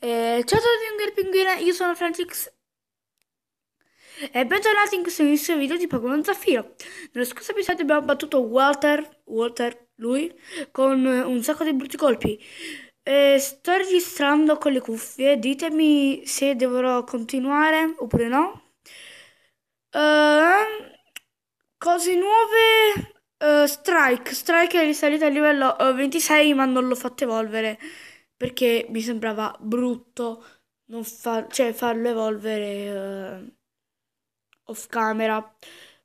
Eh, ciao a tutti, Pinguer Pinguina, io sono Francis e bentornati in questo nuovo video di Pokémon Zaffiro. Nello scorso episodio abbiamo battuto Walter, Walter, lui, con un sacco di brutti colpi. Eh, sto registrando con le cuffie, ditemi se dovrò continuare oppure no. Eh, cose nuove, eh, Strike, Strike è risalito a livello 26 eh, ma non l'ho fatto evolvere perché mi sembrava brutto far, cioè, farlo evolvere uh, off camera.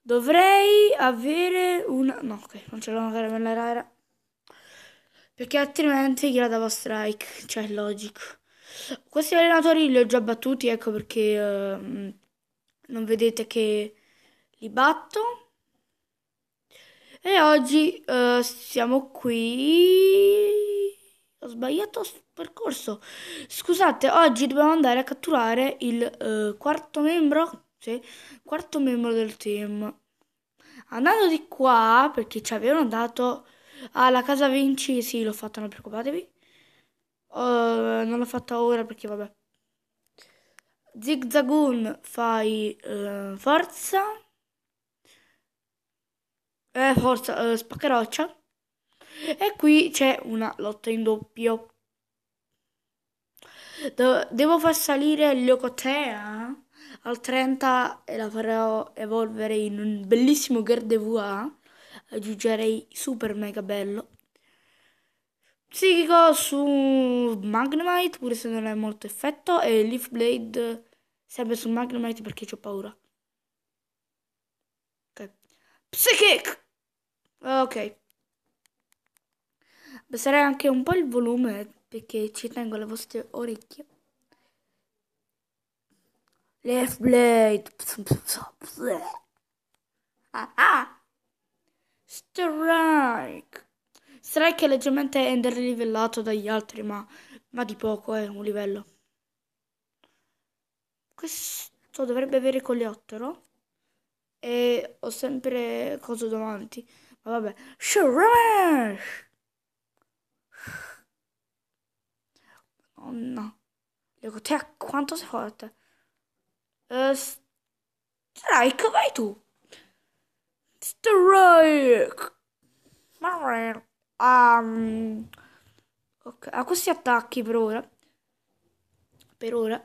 Dovrei avere una... No, ok, non ce l'ho una caramella rara. Perché altrimenti la davo strike, cioè logico. Questi allenatori li ho già battuti, ecco perché uh, non vedete che li batto. E oggi uh, siamo qui ho sbagliato percorso. Scusate, oggi dobbiamo andare a catturare il eh, quarto membro. Sì, quarto membro del team. Andando di qua, perché ci avevano dato alla ah, casa Vinci. Sì, l'ho fatta, non preoccupatevi. Uh, non l'ho fatta ora perché vabbè. Zigzagoon, fai uh, forza. Eh, forza, uh, eh, spaccaroccia. E qui c'è una lotta in doppio. Devo far salire l'Ocotea al 30 e la farò evolvere in un bellissimo Gardevoir. Aggiungerei super mega bello. Psichico su Magnemite, pure se non è molto effetto, e Leaf Blade sempre su Magnemite perché ho paura. Ok. Psychic! Ok. Abbasserei anche un po' il volume perché ci tengo alle vostre orecchie. Left blade. Ah, ah. Strike. Strike è leggermente underlivellato dagli altri, ma, ma di poco è eh, un livello. Questo dovrebbe avere coleottero. E ho sempre cose davanti. Ma vabbè. Shrash! Oh no. Lego, te quanto sei forte. Uh, eh, strike, vai tu. Strike. Ma um, okay. a questi attacchi per ora. Per ora.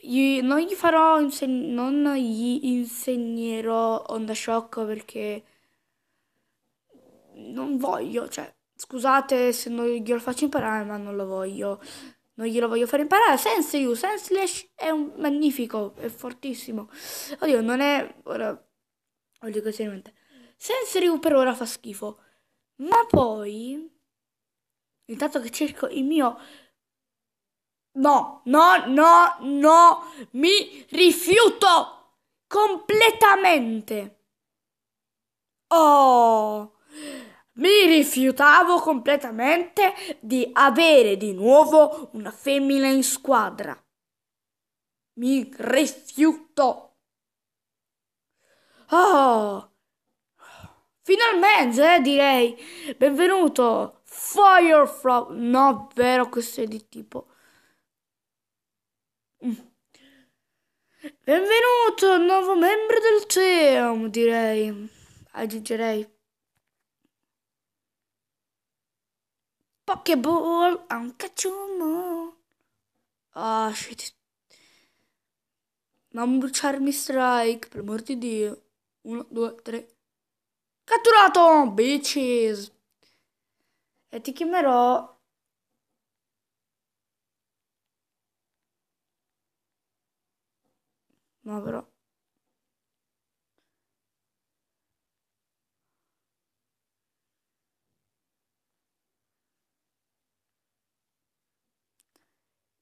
Gli, non gli farò inseg- non gli insegnerò onda shock perché non voglio, cioè, scusate se non glielo faccio imparare, ma non lo voglio. Non glielo voglio fare imparare. Sense You, Senseless è un magnifico, è fortissimo. Oddio, non è... Ora... Lo dico seriamente. Sense You per ora fa schifo. Ma poi... Intanto che cerco il mio... No, no, no, no, mi rifiuto completamente. Oh! Mi rifiutavo completamente di avere di nuovo una femmina in squadra. Mi rifiuto. Oh, finalmente eh, direi. Benvenuto. Fire No, vero, questo è di tipo. Mm. Benvenuto, nuovo membro del team, direi. Aggiungerei. Pokéball ha un cacciumo. Ah, shit. Non bruciarmi strike, per l'amor di Dio. Uno, due, tre. Catturato, bitches. E ti chiamerò... No, però...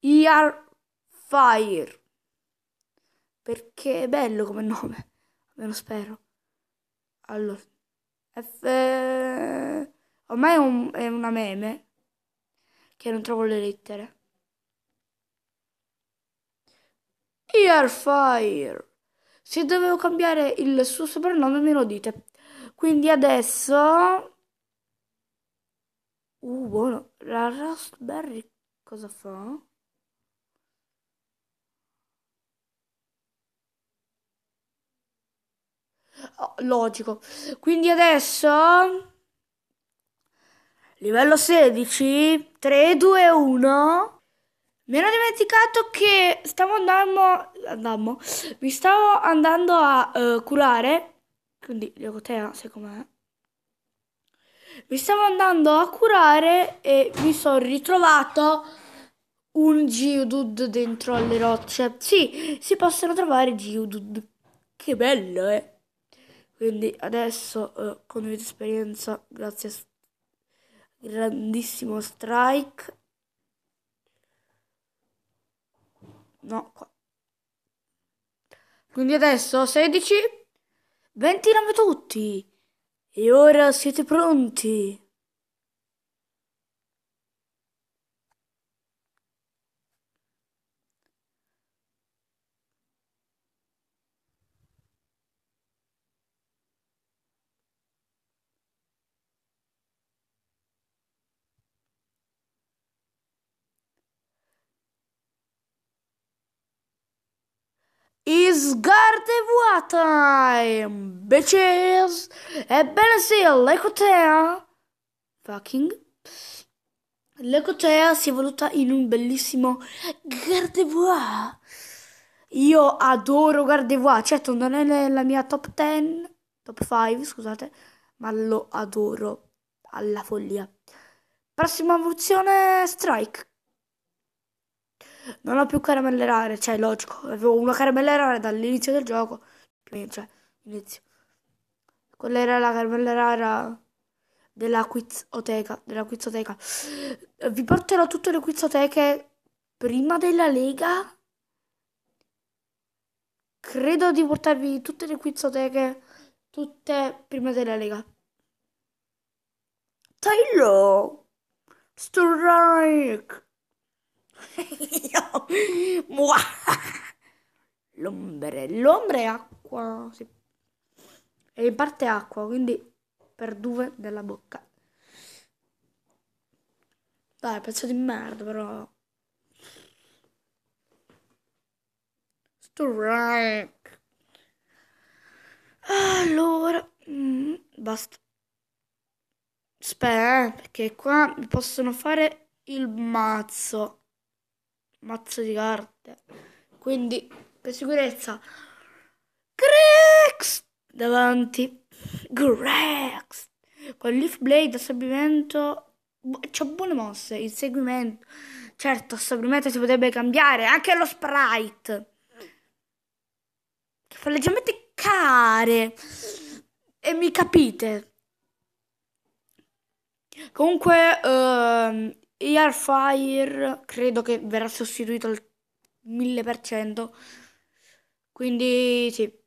Ear Fire. Perché è bello come nome, almeno spero. Allora, F... ormai è, un, è una meme che non trovo le lettere. Earfire. Se dovevo cambiare il suo soprannome me lo dite. Quindi adesso... Uh, buono. La Raspberry cosa fa? logico. Quindi adesso... Livello 16, 3, 2, 1. Mi ero dimenticato che stavo andando... andando mi stavo andando a uh, curare. Quindi, Leucotea, sai com'è? Mi stavo andando a curare e mi sono ritrovato un Geodude dentro alle rocce. Sì, si possono trovare Geodude. Che bello, eh! Quindi adesso eh, con esperienza, grazie a grandissimo strike. No, qua. Quindi adesso 16. 29 tutti. E ora siete pronti. is Gardevoir time, bitches! Ebbene sì, l'Ecotea, fucking, l'Ecotea si è evoluta in un bellissimo Gardevoir. Io adoro Gardevoir, certo non è nella mia top 10, top 5, scusate, ma lo adoro alla follia. Prossima evoluzione Strike non ho più caramelle rare, cioè logico, avevo una caramella rara dall'inizio del gioco, cioè inizio. Quella era la caramella rara della quizoteca, della quizoteca. Vi porterò tutte le quizoteche prima della Lega. Credo di portarvi tutte le quizoteche, tutte prima della Lega. Taylor! Strike! L'ombre. L'ombre è acqua, sì. E in parte acqua, quindi per due della bocca. Dai, pezzo di merda, però. Strike. Allora, mm, basta. Aspetta, eh, perché qua possono fare il mazzo mazzo di carte. Quindi, per sicurezza, Grex davanti. Grex con Leaf Blade, assorbimento. C'ho buone mosse. Inseguimento. Certo, assorbimento si potrebbe cambiare. Anche lo sprite. Che fa leggermente care. E mi capite. Comunque, uh, e Airfire credo che verrà sostituito al 1000%. Quindi sì.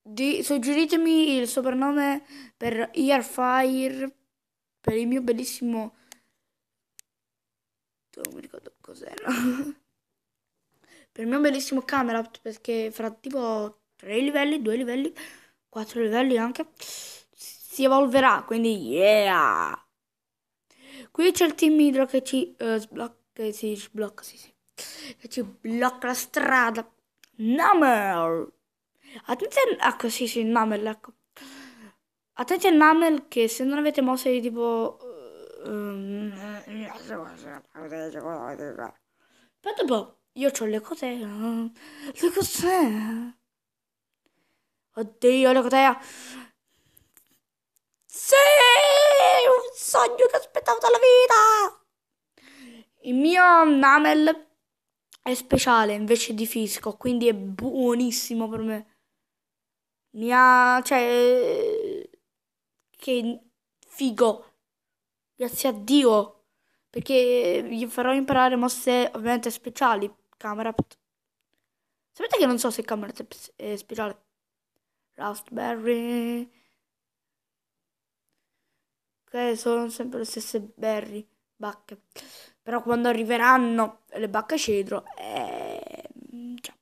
Di, suggeritemi il soprannome per Earfire per il mio bellissimo non mi ricordo cos'era per il mio bellissimo Camelot perché fra tipo 3 livelli, 2 livelli, 4 livelli anche si evolverà quindi yeah Qui c'è il team idro che ci eh, sblocca, che si sblocca, sì, sì. Che ci blocca la strada. Namel! Attenzione, ecco, sì, sì, Namel, ecco. Attenzione Namel che se non avete mosse di tipo... Eh, aspetta un po', io ho le cose... Eh. Le cose... Oddio, le cose... Sì! un sogno che aspettavo dalla vita! Il mio Namel è speciale invece di fisco, quindi è buonissimo per me. Mi ha... cioè... che figo! Grazie a Dio! Perché gli farò imparare mosse ovviamente speciali. Camera... Sapete che non so se camera è speciale. Raspberry che sono sempre le stesse berry, bacche. Però quando arriveranno le bacche cedro, eh, cioè,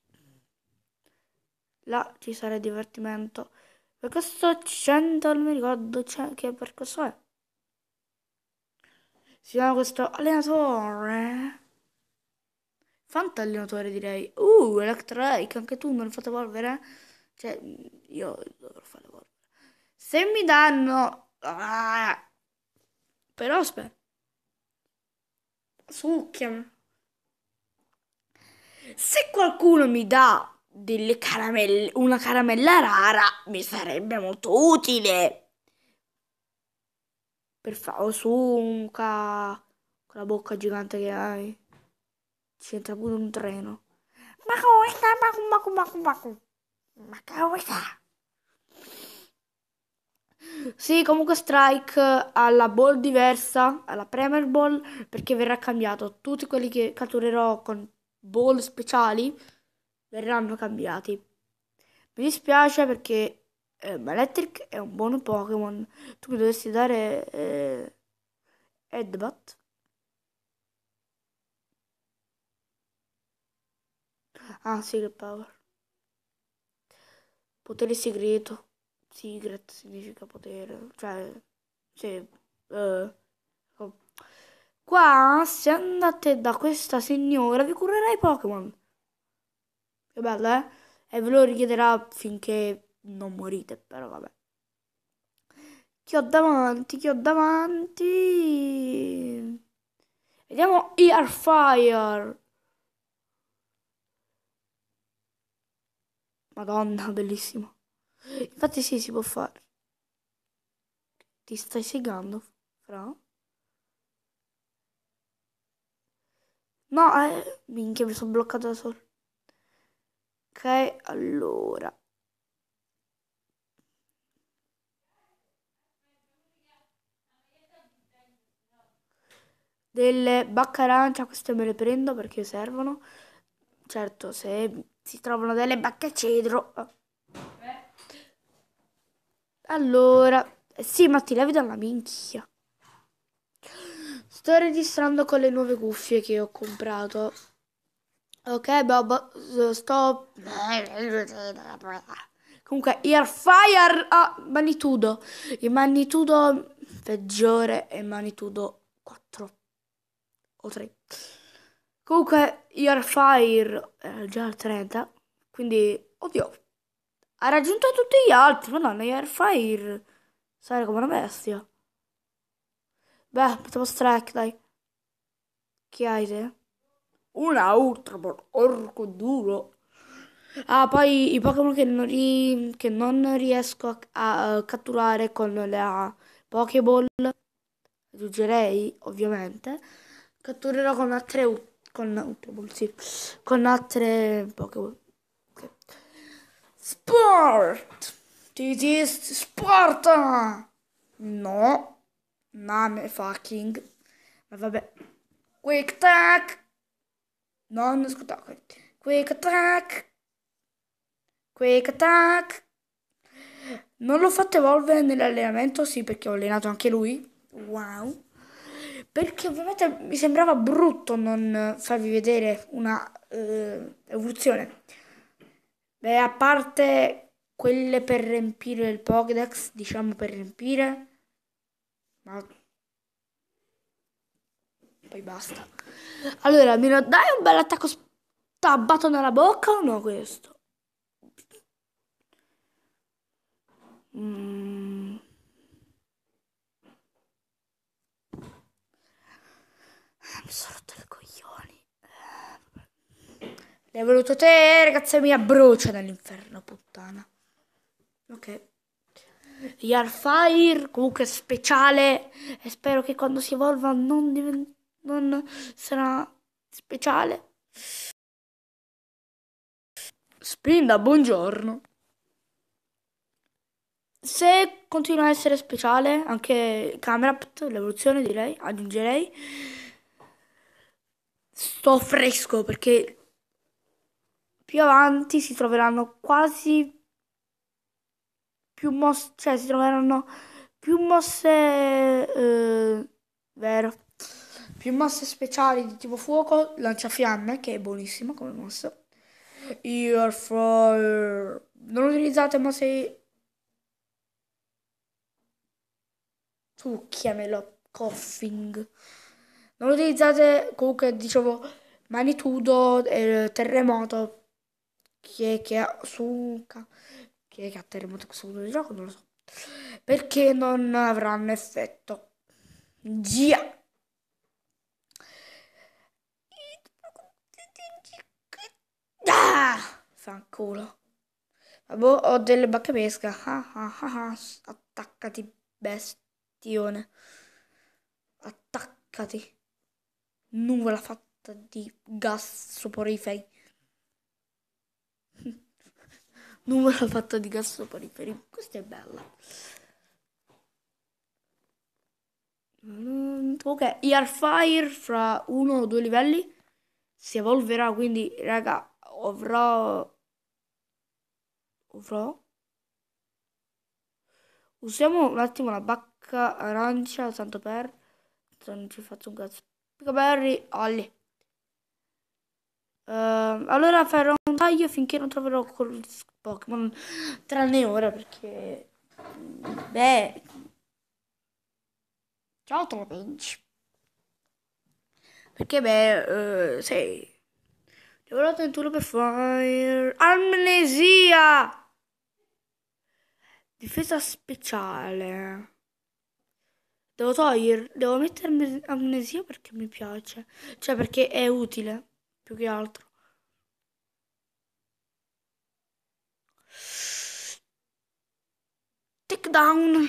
là ci sarà divertimento. Per questo 100, non mi ricordo cioè, per questo è. Si chiama questo allenatore. Fanta allenatore direi. Uh, Electrike, anche tu non lo fate polvere? Cioè, io dovrò fare polvere. Se mi danno... Ah, però aspetta. Succhiami. Se qualcuno mi dà delle caramelle, una caramella rara, mi sarebbe molto utile. Per favore, su un ca... quella bocca gigante che hai. Ci entra pure un treno. Ma come sta? Ma come sta? Ma come sta? Sì, comunque Strike eh, alla ball diversa, alla Premier Ball, perché verrà cambiato. Tutti quelli che catturerò con ball speciali verranno cambiati. Mi dispiace perché eh, Electric è un buon Pokémon. Tu mi dovresti dare eh, Headbutt. Ah, sì, che power. Potere segreto secret significa potere, cioè, sì, eh, oh. Qua, se andate da questa signora, vi curerà i Pokémon. Che bello, eh? E ve lo richiederà finché non morite, però vabbè. Chi ho davanti? Chi ho davanti? Vediamo fire Madonna, bellissimo. Infatti sì, si può fare. Ti stai segando, Fra? No, eh, minchia, mi sono bloccato da solo. Ok, allora. Delle bacche arancia, queste me le prendo perché servono. Certo, se si trovano delle bacche cedro... Allora, sì, ma ti levi dalla minchia. Sto registrando con le nuove cuffie che ho comprato. Ok, Bob, stop. Comunque, Airfire a ah, magnitudo. Il magnitudo peggiore è magnitudo 4 o 3. Comunque, Fire è eh, già al 30, quindi, oddio, ha raggiunto tutti gli altri. Madonna, Airfire. Sai come una bestia. Beh, potevo strike, dai. Chi hai te? Una ultra orco duro. Ah, poi i Pokémon che non, ri... che non riesco a, a, a, catturare con la Pokéball, aggiungerei ovviamente, catturerò con altre, con, uh, sì, con altre Pokéball. Sport. Ti is Sparta. No. Name fucking. Ma vabbè. Quick attack. Non ascoltate. Quick attack. Quick attack. Non l'ho fatto evolvere nell'allenamento, sì, perché ho allenato anche lui. Wow. Perché ovviamente mi sembrava brutto non farvi vedere una eh, evoluzione. Beh, a parte quelle per riempire il Pokédex, diciamo per riempire, ma poi basta. Allora, mi dai un bel attacco stabbato nella bocca o no questo? Mm. I'm sorry. è voluto te, ragazza mia, brucia nell'inferno, puttana. Ok. Yarfire, comunque speciale. E spero che quando si evolva non, non sarà speciale. Spinda, buongiorno. Se continua a essere speciale, anche Camerapt, l'evoluzione direi, aggiungerei. Sto fresco perché più avanti si troveranno quasi più mosse, cioè si troveranno più mosse, eh, vero, più mosse speciali di tipo fuoco, lanciafiamme, che è buonissimo come mossa, Ear Fire, non utilizzate mosse, tu chiamelo coughing, non utilizzate comunque dicevo magnitudo, eh, terremoto, chi è che ha Sunka, chi è che ha terremoto questo punto di gioco, non lo so. Perché non avranno effetto. Gia! Ah! Fanculo. Vabbè, boh, ho delle bacche pesca. Ah, ah, ah, ah. Attaccati, bestione. Attaccati. Nuvola fatta di gas soporiferi. Numero fatto di gassoporiferi. Questa è bella. Mm, ok, fire fra uno o due livelli si evolverà, quindi raga, avrò... Avrò... Usiamo un attimo la bacca arancia, tanto per... Non ci faccio un cazzo. Picaberry, olli. Uh, allora farò un taglio finché non troverò col Pokémon, tranne ora perché... Beh... Ciao Trapinch. Perché beh, uh, sei... Devorato in turno per fire... Amnesia! Difesa speciale. Devo togliere, devo mettermi amnesia perché mi piace. Cioè perché è utile più che altro. Take down.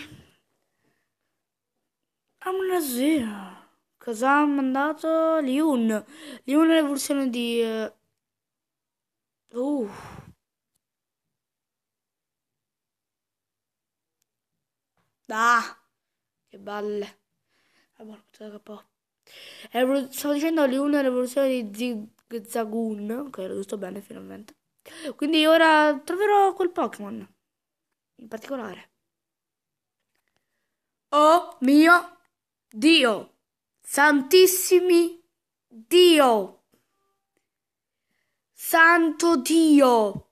Amnesia. Cosa ha mandato Liun? Liun è l'evoluzione di... Eh, uh. Ah, che balle. Ah, stavo dicendo Liun è l'evoluzione di Zig Gzagoon, ok, l'ho detto bene finalmente. Quindi ora troverò quel Pokémon in particolare. Oh mio Dio! Santissimi Dio! Santo Dio!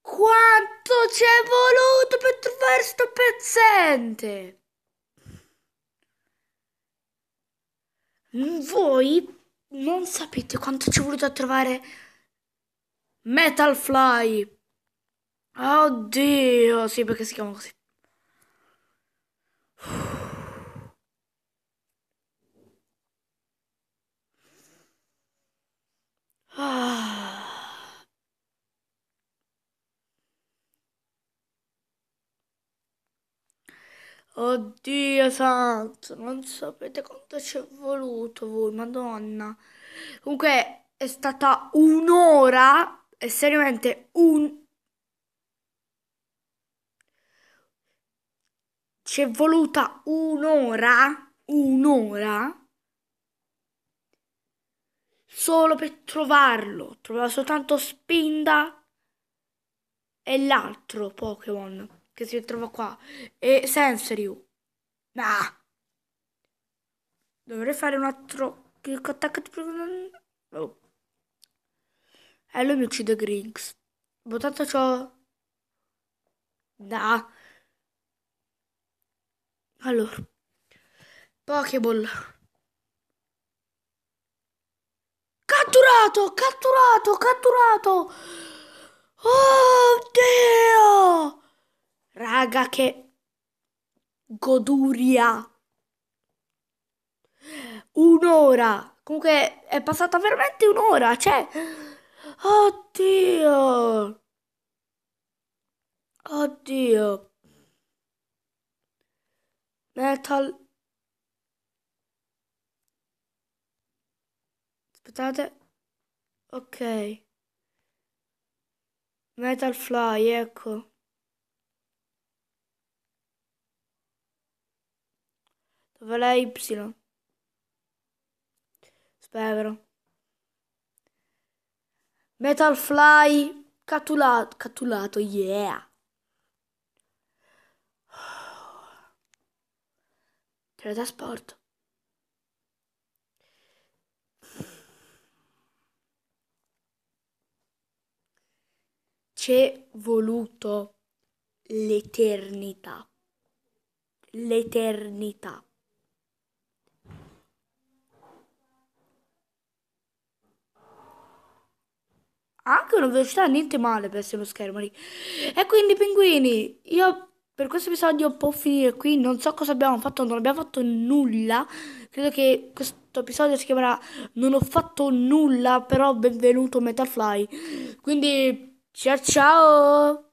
Quanto ci è voluto per trovare sto pezzente! Voi non sapete quanto ci ho voluto a trovare Metal Fly. Oddio, sì, perché si chiama così. Ah. Oddio santo, non sapete quanto ci è voluto voi, madonna. Comunque è stata un'ora, e seriamente un... Ci è voluta un'ora, un'ora, solo per trovarlo. Trovava soltanto Spinda e l'altro Pokémon che si trova qua, e Sensoriu. Ma ah. dovrei fare un altro click attack di oh. E eh, lui mi uccide Grinks. Ma tanto c'ho da allora Pokéball catturato catturato catturato oh dio Raga, che goduria. Un'ora. Comunque è passata veramente un'ora. Cioè... Oddio. Oddio. Metal. Aspettate. Ok. Metal Fly, ecco. Dove la Y? Spero. Metalfly cattulato, cattulato, yeah. Teletrasporto. C'è voluto l'eternità. L'eternità. ha anche una velocità niente male per essere uno schermo lì. E quindi pinguini, io per questo episodio può finire qui, non so cosa abbiamo fatto, non abbiamo fatto nulla. Credo che questo episodio si chiamerà Non ho fatto nulla, però benvenuto Metafly. Quindi ciao ciao!